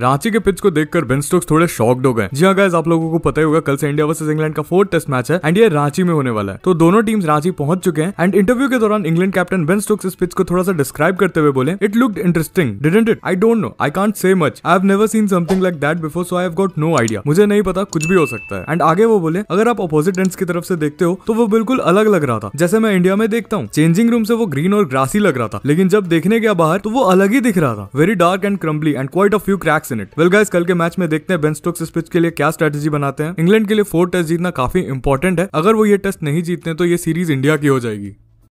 रांची के पिच को देखकर बेन स्टोक्स थोड़े शॉक्ड हो गए जी हाँ गैस आप लोगों को पता ही होगा कल से इंडिया वर्सेस इंग्लैंड का फोर्थ टेस्ट मैच है एंड ये रांची में होने वाला है तो दोनों टीम्स रांची पहुंच चुके हैं एंड इंटरव्यू के दौरान इंग्लैंड कैप्टन बेन स्टोक्स इस पिच को थोड़ा सा डिस्क्राइब करते हुए बोले it look interesting didn't it I don't know I can't say much I have never seen something like that before so I have got no idea मुझे नहीं पता कुछ भी हो सकता है एंड आगे वो बोले अगर आप अपोजिट एंड की तरफ से देखते हो तो वो बिल्कुल अलग लग रहा था जैसे मैं इंडिया में देखता हूँ चेंजिंग रूम से वो ग्रीन और ग्रासी लग रहा था लेकिन जब देखने गया बाहर तो वो अलग ही दिख रहा था very dark and crumbly and quite a few cracks Stokes in it well guys कल के मैच में देखते हैं बेन स्टोक्स इस पिच के लिए क्या स्ट्रेटेजी बनाते हैं इंग्लैंड के लिए फोर टेस्ट जीतना काफी इंपॉर्टेंट है अगर वो ये टेस्ट नहीं जीतते तो ये सीरीज इंडिया की हो जाएगी